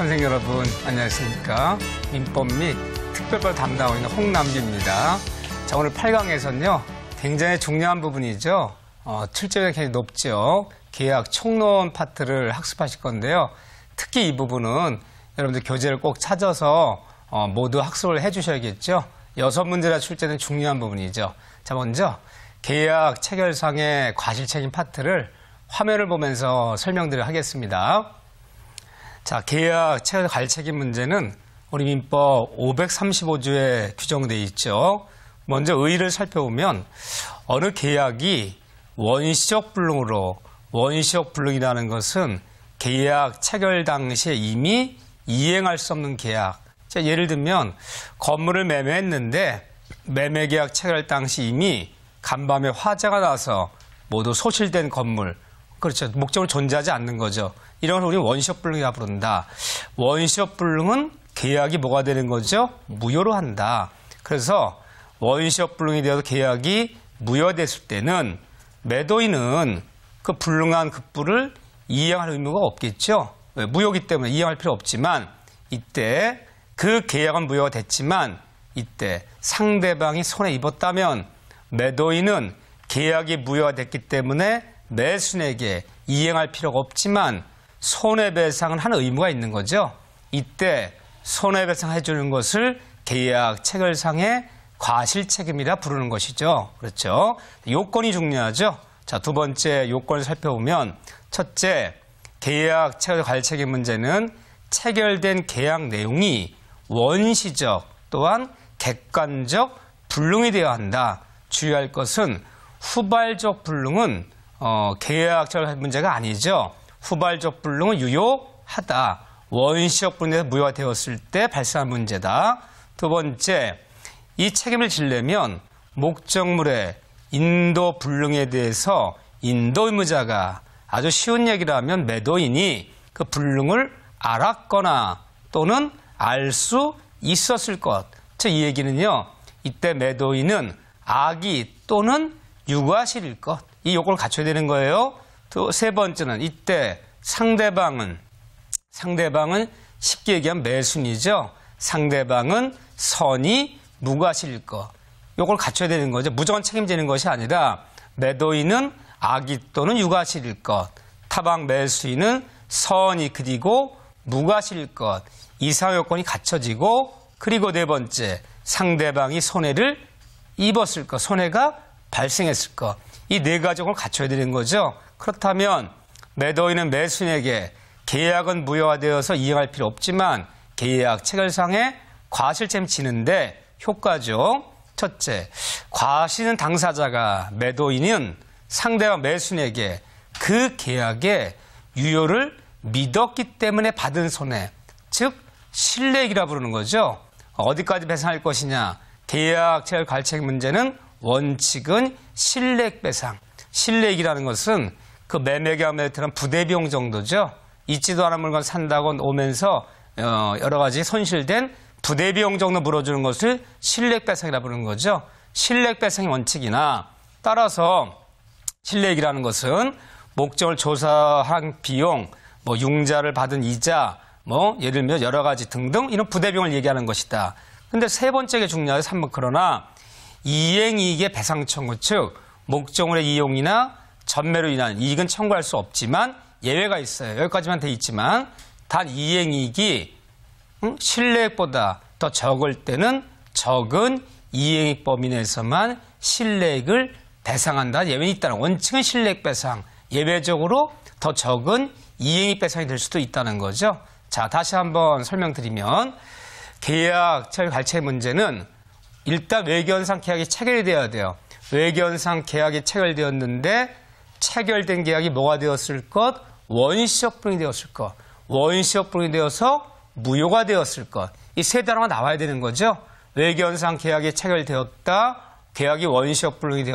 선생님 여러분 안녕하십니까 민법 및 특별법 담당하고 있는 홍남기입니다 자 오늘 8강에서는요 굉장히 중요한 부분이죠 어, 출제가 굉장히 높죠 계약 총론 파트를 학습하실 건데요 특히 이 부분은 여러분들 교재를 꼭 찾아서 어, 모두 학습을 해주셔야겠죠 여섯 문제라 출제는 중요한 부분이죠 자 먼저 계약 체결상의 과실책임 파트를 화면을 보면서 설명드려 하겠습니다 자, 계약 체결 갈 책임 문제는 우리 민법 535조에 규정돼 있죠. 먼저 의의를 살펴보면 어느 계약이 원시적 불능으로 원시적 불능이라는 것은 계약 체결 당시에 이미 이행할 수 없는 계약. 자, 예를 들면 건물을 매매했는데 매매 계약 체결 당시 이미 간밤에 화재가 나서 모두 소실된 건물 그렇죠. 목적으로 존재하지 않는 거죠. 이런 걸 우리는 원시업블링이라 부른다. 원시업블링은 계약이 뭐가 되는 거죠? 무효로 한다. 그래서 원시업블링이 되어서 계약이 무효됐을 때는 매도인은 그 불능한 급부를 이행할 의무가 없겠죠. 왜? 네, 무효기 때문에 이행할 필요 없지만 이때 그 계약은 무효가 됐지만 이때 상대방이 손해 입었다면 매도인은 계약이 무효가 됐기 때문에 매순에게 이행할 필요가 없지만 손해배상은 하는 의무가 있는 거죠. 이때 손해배상 해주는 것을 계약 체결상의 과실 책임이라 부르는 것이죠. 그렇죠. 요건이 중요하죠. 자, 두 번째 요건을 살펴보면 첫째, 계약 체결 과실 책임 문제는 체결된 계약 내용이 원시적 또한 객관적 불능이 되어야 한다. 주의할 것은 후발적 불능은 어, 계약적 문제가 아니죠. 후발적 불능은 유효하다. 원시적 불능에서 무효화되었을 때 발생한 문제다. 두 번째, 이 책임을 질려면 목적물의 인도 불능에 대해서 인도 의무자가 아주 쉬운 얘기라면 매도인이 그 불능을 알았거나 또는 알 수 있었을 것. 즉, 이 얘기는요, 이때 매도인은 악이 또는 유아실일 것. 이 요걸 갖춰야 되는 거예요. 또 세 번째는 이때 상대방은 상대방은 쉽게 얘기하면 매순이죠. 상대방은 선이 무과실 거. 요걸 갖춰야 되는 거죠. 무조건 책임지는 것이 아니라 매도인은 악이 또는 유가실일 것, 타방 매수인은 선이 그리고 무가실일 것, 이상 요건이 갖춰지고 그리고 네 번째 상대방이 손해를 입었을 것, 손해가 발생했을 것. 이네 가지 을 갖춰야 되는 거죠. 그렇다면 매도인은 매수인에게 계약은 무효화되어서 이행할 필요 없지만 계약 체결상에 과실점 치는데 효과죠. 첫째, 과실은 당사자가 매도인은 상대와 매수인에게 그 계약의 유효를 믿었기 때문에 받은 손해, 즉 신뢰액이라 부르는 거죠. 어디까지 배상할 것이냐, 계약 체결 갈책 문제는 원칙은 실렉 배상. 실렉이라는 것은 그 매매가 에트는 부대비용 정도죠. 있지도 않은 물건 산다고 오면서 어, 여러 가지 손실된 부대비용 정도 물어주는 것을 실렉 배상이라 부르는 거죠. 실렉 배상의 원칙이나 따라서 실렉이라는 것은 목적을 조사한 비용, 뭐 융자를 받은 이자, 뭐 예를 들면 여러 가지 등등 이런 부대비용을 얘기하는 것이다. 근데 세 번째가 중요해요. 3번 그러나 이행이익의 배상 청구, 즉 목적물의 이용이나 전매로 인한 이익은 청구할 수 없지만 예외가 있어요. 여기까지만 돼 있지만 단 이행이익이 실내액보다 더 적을 때는 적은 이행이익 범위 내에서만 실내액을 배상한다. 예외는 있다는 원칙은 실내액 배상. 예외적으로 더 적은 이행이익 배상이 될 수도 있다는 거죠. 자, 다시 한번 설명드리면 계약 철 갈채 문제는 일단 외견상 계약이 체결돼야 이 돼요. 외견상 계약이 체결되었는데 체결된 계약이 뭐가 되었을 것? 원시적분이 되었을 것. 원시적분이 되어서 무효가 되었을 것. 이 세 단어가 나와야 되는 거죠. 외견상 계약이 체결되었다. 계약이 원시적분이 되었다.